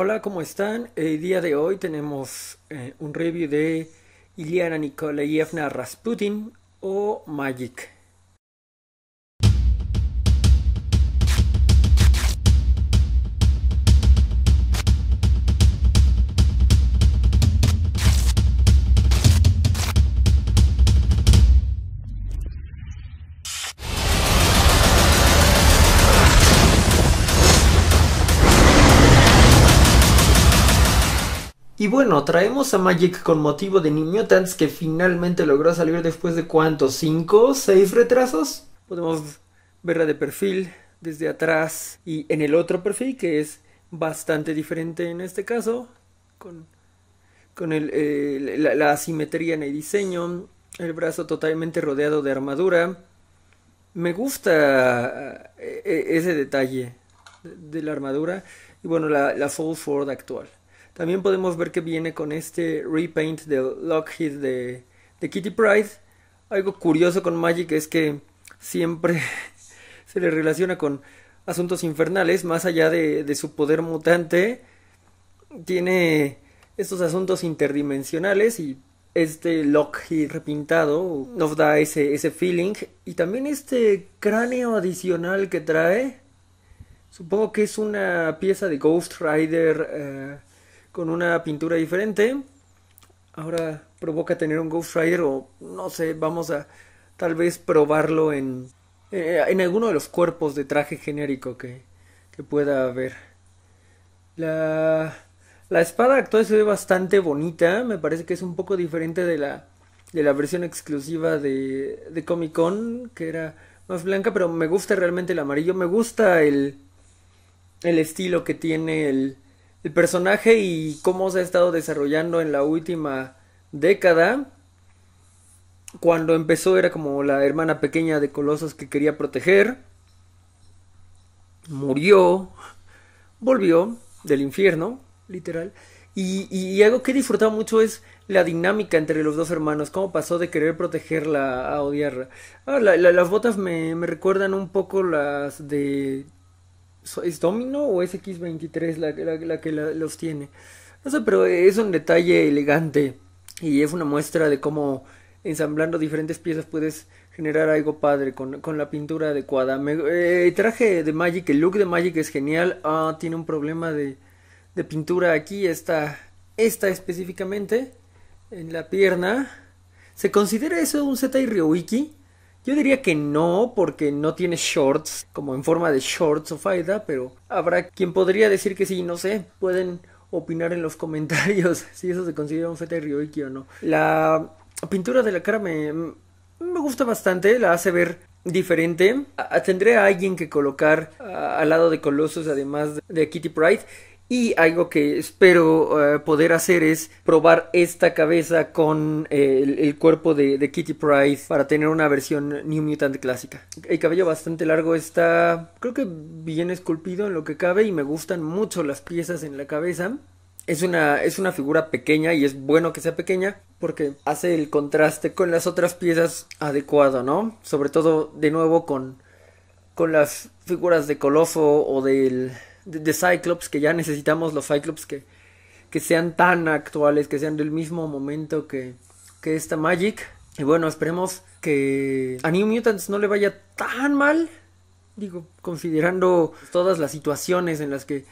Hola, ¿cómo están? El día de hoy tenemos eh, un review de Iliana Nikolaevna Rasputin o Magic. Y bueno, traemos a Magic con motivo de niño Mutants que finalmente logró salir después de cuántos, cinco, seis retrasos. Podemos verla de perfil desde atrás y en el otro perfil que es bastante diferente en este caso, con, la, asimetría en el diseño, el brazo totalmente rodeado de armadura. Me gusta eh, eh, ese detalle de la armadura y bueno, la, la Full Ford actual. También podemos ver que viene con este repaint de Lockheed de, Kitty Pride. Algo curioso con Magic es que siempre se le relaciona con asuntos infernales, más allá de, su poder mutante. Tiene estos asuntos interdimensionales y este Lockheed repintado nos da ese, ese feeling. Y también este cráneo adicional que trae. Supongo que es una pieza de Ghost Rider. Eh, con una pintura diferente. Ahora provoca tener un Ghost Rider o no sé, vamos a tal vez probarlo en, eh, en alguno de los cuerpos de traje genérico que, que pueda haber. La, la espada actual se ve bastante bonita, me parece que es un poco diferente de la, de la versión exclusiva de, de Comic Con, que era más blanca, pero me gusta realmente el amarillo, me gusta el, el estilo que tiene el, el personaje y cómo se ha estado desarrollando en la última década. Cuando empezó era como la hermana pequeña de Colosos que quería proteger. Murió. Volvió del infierno, literal. Y, algo que he disfrutado mucho es la dinámica entre los dos hermanos, cómo pasó de querer protegerla a odiarla. Ah, las botas me, recuerdan un poco las de ¿Es Domino o es X23 la, que los tiene? No sé, pero es un detalle elegante y es una muestra de cómo ensamblando diferentes piezas puedes generar algo padre con, con la pintura adecuada. Eh, traje de Magic, el look de Magic es genial. Ah, tiene un problema de, pintura aquí, esta, esta específicamente, en la pierna. ¿Se considera eso un Z Wiki? Yo diría que no, porque no tiene shorts como en forma de shorts o faida, pero habrá quien podría decir que sí, no sé, pueden opinar en los comentarios si eso se considera un feta ryoiki o no. La pintura de la cara me, me gusta bastante, la hace ver diferente. tendré a alguien que colocar al lado de Colossus, además de Kitty Pride. Y algo que espero eh, poder hacer es probar esta cabeza con eh, el, cuerpo de, Kitty Price para tener una versión New Mutant clásica. El cabello bastante largo está, creo que bien esculpido en lo que cabe y me gustan mucho las piezas en la cabeza. Es una, es una figura pequeña y es bueno que sea pequeña porque hace el contraste con las otras piezas adecuado, ¿no? Sobre todo de nuevo con, con las figuras de Colofo o del de, Cyclops, que ya necesitamos los Cyclops que, que sean tan actuales, que sean del mismo momento que, que esta Magic. Y bueno, esperemos que a New Mutants no le vaya tan mal, digo, considerando todas las situaciones en las que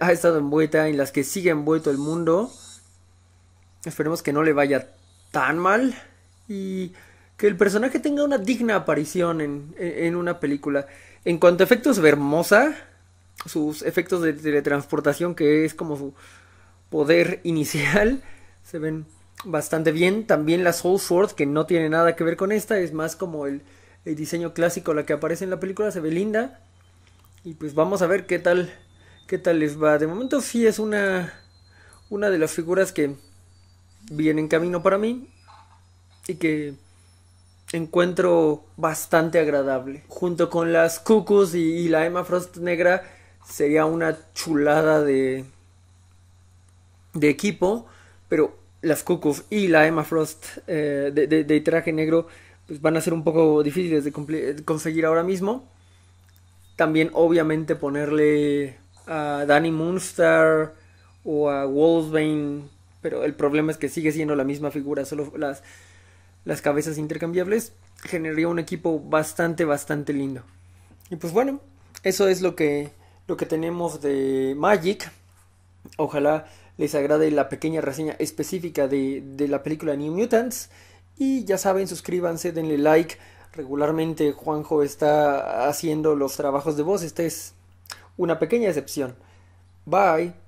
ha estado envuelta, en las que sigue envuelto el mundo. Esperemos que no le vaya tan mal y que el personaje tenga una digna aparición en, en una película. En cuanto a efectos, hermosa sus efectos de teletransportación, que es como su poder inicial, se ven bastante bien. También la Soul Sword, que no tiene nada que ver con esta, es más como el, diseño clásico, la que aparece en la película, se ve linda. Y pues vamos a ver qué tal, qué tal les va. De momento sí es una, una de las figuras que viene en camino para mí y que encuentro bastante agradable. Junto con las Cucus y, y la Emma Frost negra, sería una chulada de, de equipo, pero las Cuckoos y la Emma Frost eh, de, de, traje negro pues van a ser un poco difíciles de conseguir ahora mismo. También obviamente ponerle a Danny Moonstar. o a Wolfsbane, pero el problema es que sigue siendo la misma figura, solo las, las cabezas intercambiables, generaría un equipo bastante, bastante lindo. Y pues bueno, eso es lo que lo que tenemos de Magic. Ojalá les agrade la pequeña reseña específica de, la película New Mutants. Y ya saben, suscríbanse, denle like. Regularmente Juanjo está haciendo los trabajos de voz. Esta es una pequeña excepción. Bye.